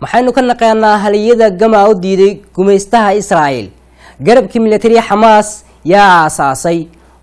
maxaynu ka naqaanaa haliyada gamaa u diiday gumaystaha israa'il garabkii milatariya xamaas yaa aasaasay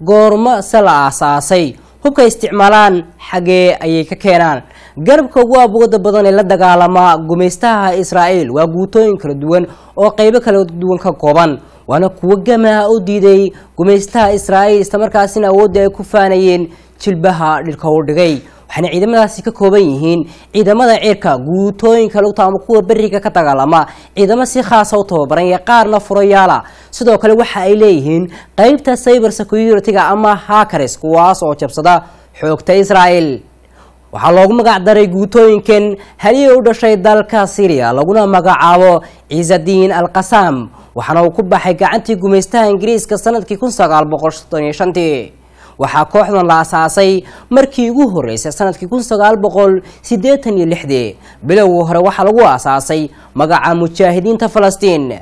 goorma se la aasaasay hubkay isticmaalaan xaggee ayay ka keenaan garabka ugu abuuda badan ee la dagaalamaa gumaystaha israa'iil waa guutooyin kala duwan oo qeybo kala duwan ka kooban waana kuwo gamaa u diiday gumaystaha israa'iil islamarkaasina awoodda ay ku faanayeen jilbaha dhirka u dhigay waxaana ciidamadaasi ka kooban yihiin ciidamada cirka guutooyinka lugta ama kuwa beriga ka dagaalama ciidamo si khaasa ah u tababaranya qaarna furayaala sidoo kale waxa ay leeyihiin qeybta cyber security ama hakares kuwaas oo jabsada xoogta israel waxaa loogu magacdaray guutooyinkan haliya u dhashay dalka syriya laguna magacaabo ciisadiin alqasaam waxaana uu ku baxay gacantii gumaystaha ingiriiska sanadkii kun sagaal boqol soddoniyo shantii waxaa kooxdan la asaasay markii ugu horeysay sanadkii kun sagaal boqol siddeetan iyo lixdii bilowgii hore waxaa lagu aasaasay magaca mujaahidiinta falastiin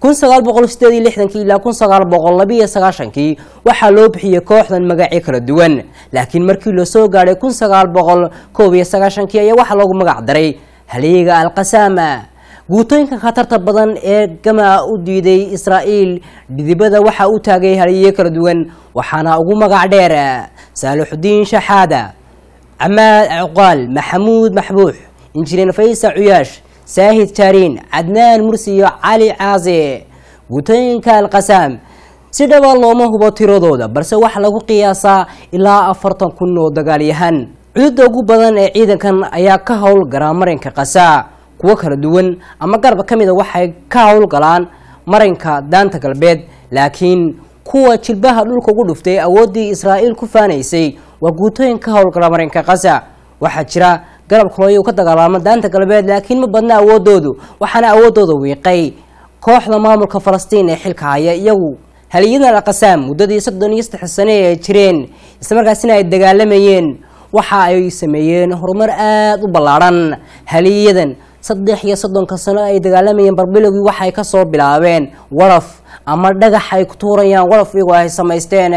kun sagaal boqol sideed iyo lixdankii ilaa kun sagaal boqol labiiyo sagaashankii waxaa loo bixiyey kooxdan magacyo kala duwan laakiin markii lasoo gaadhay kun sagaal boqol koob iyo sagaashankii ayaa waxaa loogu magac daray halyeega alqasaama guutooyinka khatarta badan ee gamaa u diiday israa'iil dhidibada waxaa u taagay haliyo kala duwan waxaana ugu magac dheer saalixudiin shaxaada camaad cuqaal maxamuud maxbuux injineer faysa cuyaash saahid jaariin cadnaan mursi iyo cali caase guutooyinka alqasaam si dhaba looma hubo tiradooda balse waxaa lagu qiyaasaa ilaa afartan kun oo dagaalyahan cududa ugu badan ee ciidankan ayaa ka howl garaa marinka qasaa kuwo kala duwan ama garba ka mida ah waxay ka howlgalaan maranka daanta galbeed laakiin kuwa jilbaha dhulka ugu dhuftay awooddii israa'iil ku faanaysay waa guutooyin ka howlgala maranka khaza waxaa jira garab kulooyo u ka dagaalamo daanta galbeed laakiin ma badna awooddoodu waxaana awooddooda wiiqay kooxda maamulka falastiin ee xilka haya iyagu haliyadan alqasaam muddadii soddon iyo saddex sane ay jireen islamarkaasina ay dagaalamayeen waxa ay sameeyeen horumar aada u ballaadhan haliyadan saddex iyo soddonka sano ay dagaalamayeen barbilogii waxay kasoo bilaabeen waraf ama dhagax ay ku tuurayaan waraf iyagoo ay samaysteen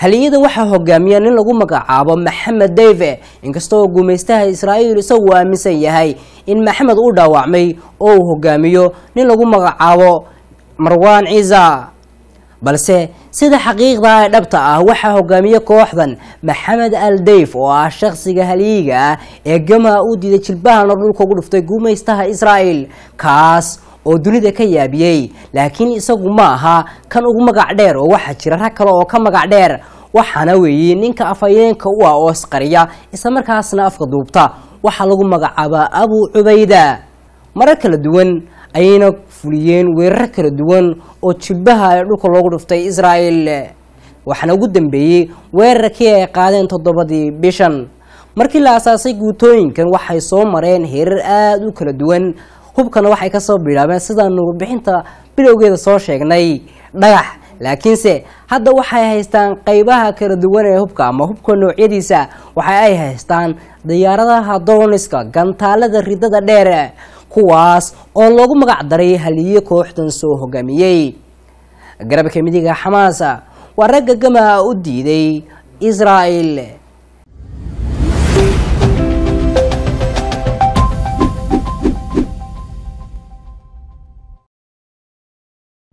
haliyada waxaa hogaamiya nin lagu magacaabo maxamed dave inkastoo gumaystaha israa'iil isagu aaminsan yahay in maxamed u dhaawacmay oo uu hogaamiyo nin lagu magacaabo marwaan ciisa balse sida xaqiiqda ee dhabta ah waxaa hogaamiye kooxdan maxamed al dayf oo ah shaqhsiga haliyiga ah ee gama u diiday jilbahan oo dhulka ugu dhuftay gumaystaha israa'el kaas oo dunida ka yaabiyey laakiin isagu ma aha kan ugu magac dheer oo waxaa jira rag kale oo ka magac dheer waxaana weeyey ninka afhayeenka u ah oo isqariya islamarkaasna afka duubta waxaa lagu magacaabaa abu cubayda marar kala duwan ayayna fuliyeen weerar kala duwan oo jilbaha ee dhulka loogu dhuftay israa'el waxaana ugu dambeeyey weerarkii ay qaadeen toddobadii bishan markii la asaasay guutooyinkan waxay soo mareen heerar aada u kala duwan hubkana waxay kasoo bilaabeen sidaanu bixinta bilowgeeda soo sheegnay dhagax laakiinse hadda waxay haystaan qaybaha kala duwan ee hubka ama hubka noocyadiisa waxa ay haystaan diyaaradaha dooniska gantaalada ridada dheer kuwaas oo loogu magac daray haliye kooxdan soo hogaamiyey garabka midiga xamaas waa ragga gamaha u diiday israa'el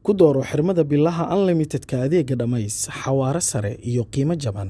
ku dooro xirmada bilaha unlimitedka adeega dhammays xawaaro sare iyo qiimo jaban